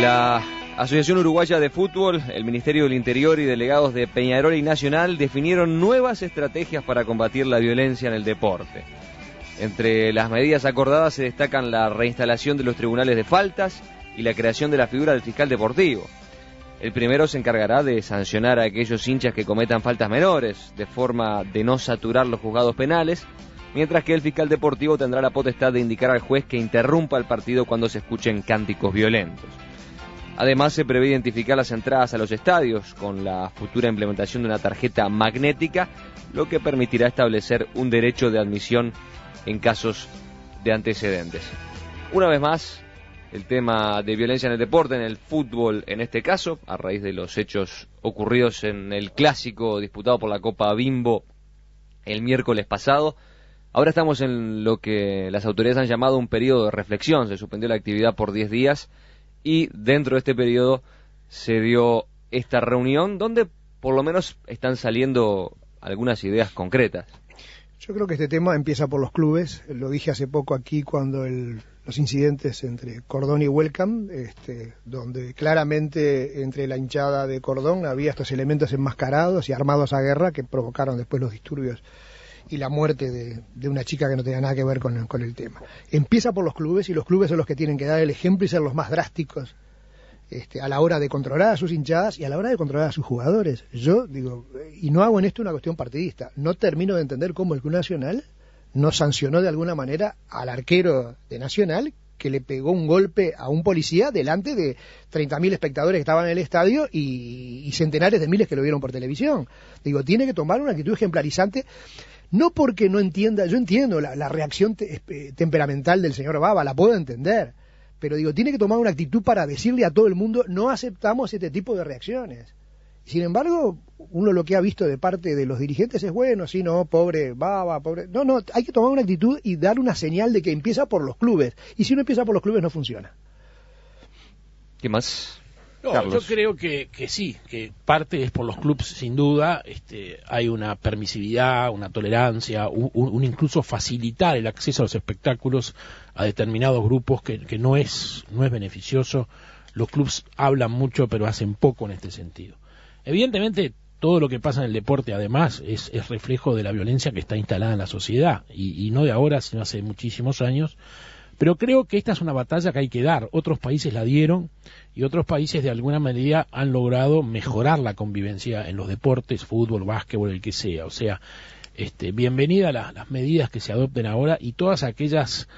La Asociación Uruguaya de Fútbol, el Ministerio del Interior y delegados de Peñarol y Nacional definieron nuevas estrategias para combatir la violencia en el deporte. Entre las medidas acordadas se destacan la reinstalación de los tribunales de faltas y la creación de la figura del fiscal deportivo. El primero se encargará de sancionar a aquellos hinchas que cometan faltas menores, de forma de no saturar los juzgados penales, mientras que el fiscal deportivo tendrá la potestad de indicar al juez que interrumpa el partido cuando se escuchen cánticos violentos. Además, se prevé identificar las entradas a los estadios con la futura implementación de una tarjeta magnética, lo que permitirá establecer un derecho de admisión en casos de antecedentes. Una vez más, el tema de violencia en el deporte, en el fútbol en este caso, a raíz de los hechos ocurridos en el clásico disputado por la Copa Bimbo el miércoles pasado. Ahora estamos en lo que las autoridades han llamado un periodo de reflexión. Se suspendió la actividad por 10 días y dentro de este periodo se dio esta reunión donde por lo menos están saliendo algunas ideas concretas. Yo creo que este tema empieza por los clubes, lo dije hace poco aquí cuando los incidentes entre Cordón y Welcome, este, donde claramente entre la hinchada de Cordón había estos elementos enmascarados y armados a guerra que provocaron después los disturbios y la muerte de, una chica que no tenía nada que ver con, el tema. Empieza por los clubes y los clubes son los que tienen que dar el ejemplo y ser los más drásticos este, a la hora de controlar a sus hinchadas y a la hora de controlar a sus jugadores. Yo digo, eh, y no hago en esto una cuestión partidista, no termino de entender cómo el Club Nacional no sancionó de alguna manera al arquero de Nacional que le pegó un golpe a un policía delante de 30.000 espectadores que estaban en el estadio y, centenares de miles que lo vieron por televisión. Digo, tiene que tomar una actitud ejemplarizante no porque no entienda, yo entiendo la, reacción eh, temperamental del señor Baba, la puedo entender, pero digo, tiene que tomar una actitud para decirle a todo el mundo, no aceptamos este tipo de reacciones. Sin embargo, uno lo que ha visto de parte de los dirigentes es bueno, sí, no, pobre Baba, pobre... No, no, hay que tomar una actitud y dar una señal de que empieza por los clubes. Y si no empieza por los clubes, no funciona. ¿Qué más? yo creo que, sí, que parte es por los clubes, sin duda. Este, hay una permisividad, una tolerancia, un, incluso facilitar el acceso a los espectáculos a determinados grupos que, no, es, no es beneficioso. Los clubes hablan mucho, pero hacen poco en este sentido. Evidentemente, todo lo que pasa en el deporte, además, es, es reflejo de la violencia que está instalada en la sociedad, y no de ahora, sino hace muchísimos años pero creo que esta es una batalla que hay que dar. Otros países la dieron y otros países de alguna manera han logrado mejorar la convivencia en los deportes, fútbol, básquetbol, el que sea. O sea, este, bienvenida a las medidas que se adopten ahora y todas aquellas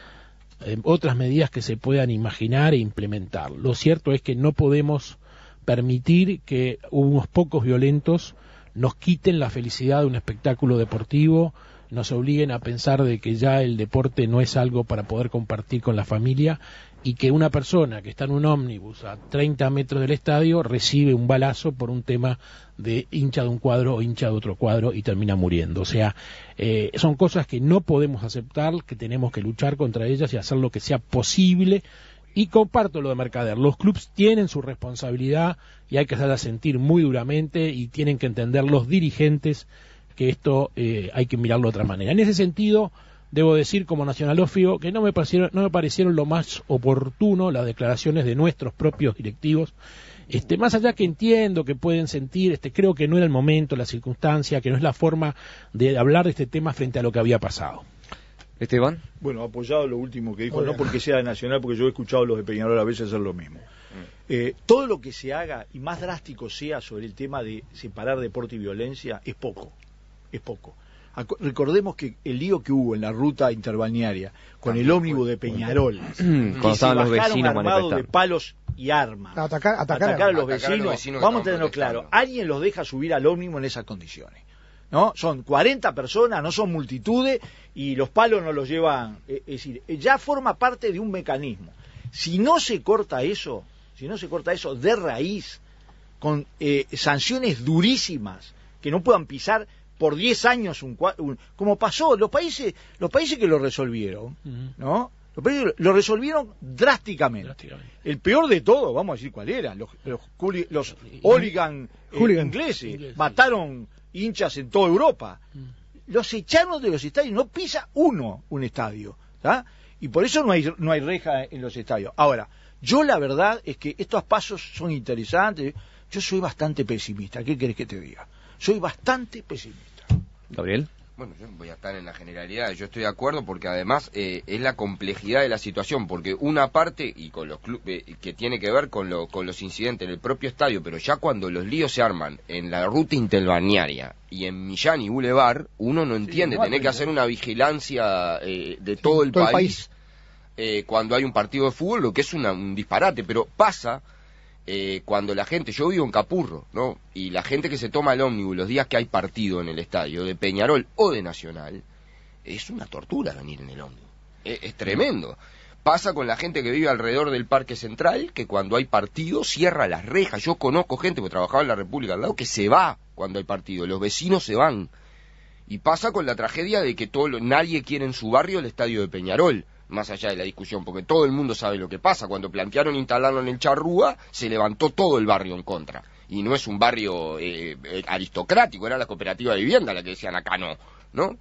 eh, otras medidas que se puedan imaginar e implementar. Lo cierto es que no podemos permitir que unos pocos violentos nos quiten la felicidad de un espectáculo deportivo, nos obliguen a pensar de que ya el deporte no es algo para poder compartir con la familia y que una persona que está en un ómnibus a 30 metros del estadio recibe un balazo por un tema de hincha de un cuadro o hincha de otro cuadro y termina muriendo. O sea, eh, son cosas que no podemos aceptar, que tenemos que luchar contra ellas y hacer lo que sea posible y comparto lo de Mercader. Los clubes tienen su responsabilidad y hay que hacerla sentir muy duramente y tienen que entender los dirigentes que esto eh, hay que mirarlo de otra manera. En ese sentido, debo decir como nacionalófio que no me parecieron, no me parecieron lo más oportuno las declaraciones de nuestros propios directivos. Este, más allá que entiendo que pueden sentir, este, creo que no era el momento, la circunstancia, que no es la forma de hablar de este tema frente a lo que había pasado. Esteban. Bueno, apoyado lo último que dijo, no porque sea de nacional, porque yo he escuchado a los de Peñarol a veces hacer lo mismo. Mm. Eh, todo lo que se haga y más drástico sea sobre el tema de separar deporte y violencia es poco es poco. Recordemos que el lío que hubo en la ruta interbalnearia con el ómnibus de Peñarol, que se los de palos y armas, atacar, atacar, a, los vecinos, vamos a tenerlo claro, alguien los deja subir al ómnibus en esas condiciones. ¿no? Son 40 personas, no son multitudes, y los palos no los llevan. Eh, es decir, eh, ya forma parte de un mecanismo. Si no se corta eso, si no se corta eso de raíz, con eh, sanciones durísimas, que no puedan pisar por 10 años un, como pasó los países los países que lo resolvieron no lo resolvieron drásticamente. el peor de todo vamos a decir cuál era los los, los eh, ingleses mataron hinchas en toda Europa mm. los echaron de los estadios no pisa uno un estadio y por eso no hay no hay reja en los estadios ahora yo la verdad es que estos pasos son interesantes yo soy bastante pesimista qué querés que te diga soy bastante pesimista Gabriel. Bueno, yo voy a estar en la generalidad, yo estoy de acuerdo porque además eh, es la complejidad de la situación, porque una parte, y con los clubes, eh, que tiene que ver con, con los incidentes en el propio estadio, pero ya cuando los líos se arman en la ruta interbalnearia y en Millán y Boulevard, uno no entiende, tener que hacer una vigilancia eh, de todo, el, país, cuando hay un partido de fútbol, lo que es un disparate, pero pasa eh, cuando la gente, yo vivo en Capurro, ¿no? Y la gente que se toma el ómnibus los días que hay partido en el estadio, de Peñarol o de Nacional, es una tortura venir en el ómnibus. E, es, tremendo. Pasa con la gente que vive alrededor del Parque Central, que cuando hay partido cierra las rejas. Yo conozco gente que trabajaba en la República al lado que se va cuando hay partido, los vecinos se van. Y pasa con la tragedia de que todo nadie quiere en su barrio el estadio de Peñarol más allá de la discusión, porque todo el mundo sabe lo que pasa. Cuando plantearon instalarlo en el Charrúa, se levantó todo el barrio en contra. Y no es un barrio eh, eh, aristocrático, era la cooperativa de vivienda la que decían acá no, ¿no?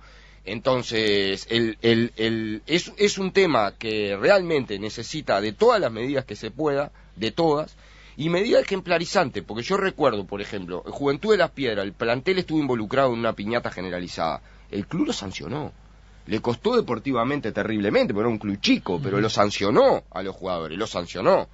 Entonces, es, es un tema que realmente necesita de todas las medidas que se pueda, de todas, y medida ejemplarizante, porque yo recuerdo, por ejemplo, Juventud de las Piedras, el plantel estuvo involucrado en una piñata generalizada. El club lo sancionó le costó deportivamente terriblemente, pero era un club chico, pero lo sancionó a los jugadores, lo sancionó.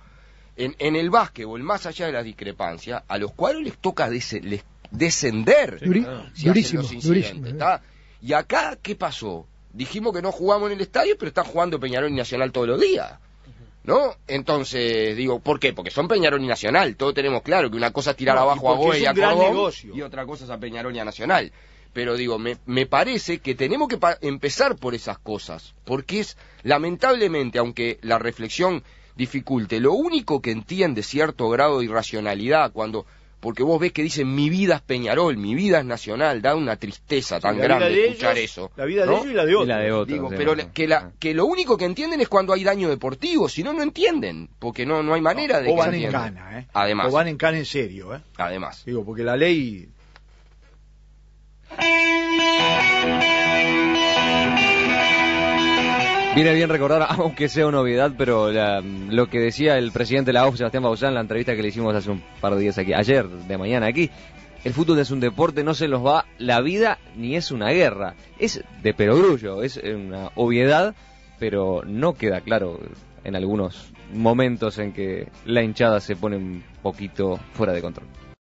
En, en el básquetbol, más allá de las discrepancias, a los cuadros les toca descender. durísimo, durísimo, eh. Y acá, ¿qué pasó? Dijimos que no jugamos en el estadio, pero está jugando Peñarol y Nacional todos los días. ¿No? Entonces, digo, ¿por qué? Porque son Peñarol y Nacional. Todos tenemos claro que una cosa es tirar abajo a Goya y a y otra cosa es a Peñarol y Nacional. Pero digo, me, me parece que tenemos que empezar por esas cosas. Porque es, lamentablemente, aunque la reflexión dificulte, lo único que entiende cierto grado de irracionalidad cuando porque vos ves que dicen mi vida es Peñarol, mi vida es Nacional, da una tristeza tan grande escuchar eso. La vida de ellos y la de otros. pero que, la, ah. que lo único que entienden es cuando hay daño deportivo, si no, no entienden, porque no, no hay manera de o van en cana, ¿eh? Además. O van en cana en serio, ¿eh? Además. Digo, porque la ley Viene bien recordar, aunque sea una novedad, pero lo que decía el presidente de la OF, Sebastián Bausán, en la entrevista que le hicimos hace un par de días aquí, ayer, de mañana aquí, el fútbol es un deporte, no se nos va la vida ni es una guerra. Es de perogrullo, es una obviedad, pero no queda claro en algunos momentos en que la hinchada se pone un poquito fuera de control.